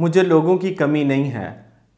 मुझे लोगों की कमी नहीं है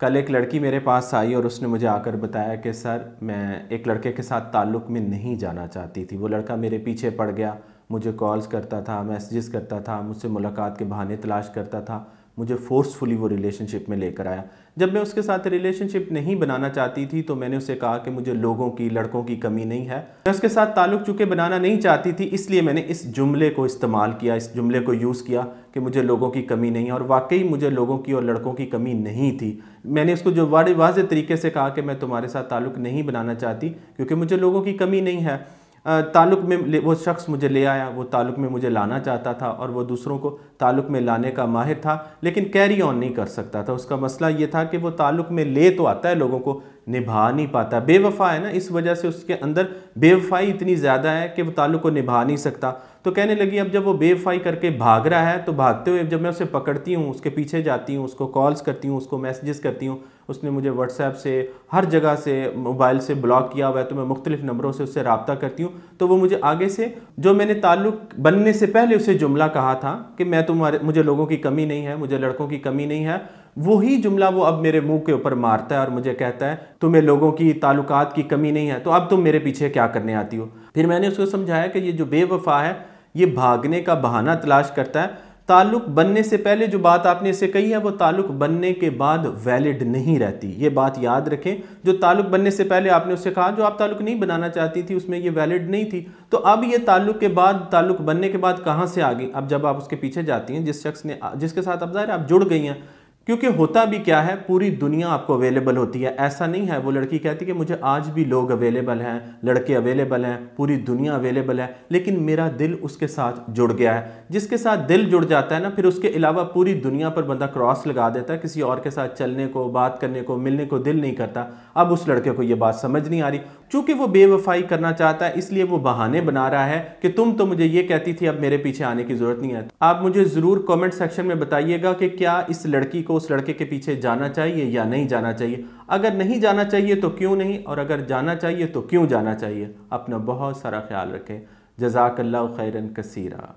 कल एक लड़की मेरे पास आई और उसने मुझे आकर बताया कि सर मैं एक लड़के के साथ ताल्लुक़ में नहीं जाना चाहती थी वो लड़का मेरे पीछे पड़ गया मुझे कॉल्स करता था मैसेजेस करता था मुझसे मुलाकात के बहाने तलाश करता था मुझे फोर्सफुली वो रिलेशनशिप में लेकर आया जब मैं उसके साथ रिलेशनशिप नहीं बनाना चाहती थी तो मैंने उसे कहा कि मुझे लोगों की लड़कों की कमी नहीं है मैं उसके साथ ताल्लुक चूँकि बनाना नहीं चाहती थी इसलिए मैंने इस जुमले को इस्तेमाल किया इस जुमले को यूज़ किया कि मुझे लोगों की कमी नहीं है और वाकई मुझे लोगों की और लड़कों की कमी नहीं थी मैंने उसको जो वाज तरीके से कहा कि मैं तुम्हारे साथ ताल्लुक नहीं बनाना चाहती क्योंकि मुझे लोगों की कमी नहीं है ताल्लुक़ में वो शख्स मुझे ले आया वो ताल्लुक़ में मुझे लाना चाहता था और वो दूसरों को ताल्लुक़ में लाने का माहिर था लेकिन कैरी ऑन नहीं कर सकता था उसका मसला ये था कि वो ताल्लुक़ में ले तो आता है लोगों को निभा नहीं पाता बेवफा है ना इस वजह से उसके अंदर बेवफाई इतनी ज़्यादा है कि वो ताल्लुक़ को निभा नहीं सकता तो कहने लगी अब जब वो बेवफाई करके भाग रहा है तो भागते हुए जब मैं उसे पकड़ती हूँ उसके पीछे जाती हूँ उसको कॉल्स करती हूँ उसको मैसेजेस करती हूँ उसने मुझे व्हाट्सएप से हर जगह से मोबाइल से ब्लॉक किया हुआ है तो मैं मुख्तलिफ नंबरों से उससे रबता करती हूँ तो वो मुझे आगे से जो मैंने ताल्लुक़ बनने से पहले उसे जुमला कहा था कि मैं तुम्हारे मुझे लोगों की कमी नहीं है मुझे लड़कों की कमी नहीं है वही जुमला वो अब मेरे मुंह के ऊपर मारता है और मुझे कहता है तुम्हें लोगों की ताल्लुकात की कमी नहीं है तो अब तुम मेरे पीछे क्या करने आती हो फिर मैंने उसको समझाया कि ये जो बेवफा है ये भागने का बहाना तलाश करता है ताल्लुक बनने से पहले जो बात आपने इसे कही है वो ताल्लुक बनने के बाद वैलिड नहीं रहती ये बात याद रखें जो ताल्लुक बनने से पहले आपने उससे कहा जो आप ताल्लुक नहीं बनाना चाहती थी उसमें ये वैलिड नहीं थी तो अब ये ताल्लुक के बाद ताल्लुक बनने के बाद कहाँ से आ गई अब जब आप उसके पीछे जाती हैं जिस शख्स ने जिसके साथ अब ज़ाहिर आप जुड़ गई हैं क्योंकि होता भी क्या है पूरी दुनिया आपको अवेलेबल होती है ऐसा नहीं है वो लड़की कहती कि मुझे आज भी लोग अवेलेबल हैं लड़के अवेलेबल हैं पूरी दुनिया अवेलेबल है लेकिन मेरा दिल उसके साथ जुड़ गया है जिसके साथ दिल जुड़ जाता है ना फिर उसके अलावा पूरी दुनिया पर बंदा क्रॉस लगा देता है किसी और के साथ चलने को बात करने को मिलने को दिल नहीं करता अब उस लड़के को ये बात समझ नहीं आ रही चूँकि वो बेवफाई करना चाहता है इसलिए वो बहाने बना रहा है कि तुम तो मुझे ये कहती थी अब मेरे पीछे आने की ज़रूरत नहीं है आप मुझे ज़रूर कॉमेंट सेक्शन में बताइएगा कि क्या इस लड़की को को तो उस लड़के के पीछे जाना चाहिए या नहीं जाना चाहिए अगर नहीं जाना चाहिए तो क्यों नहीं और अगर जाना चाहिए तो क्यों जाना चाहिए अपना बहुत सारा ख्याल रखें जजाकल्ला खैरन कसीरा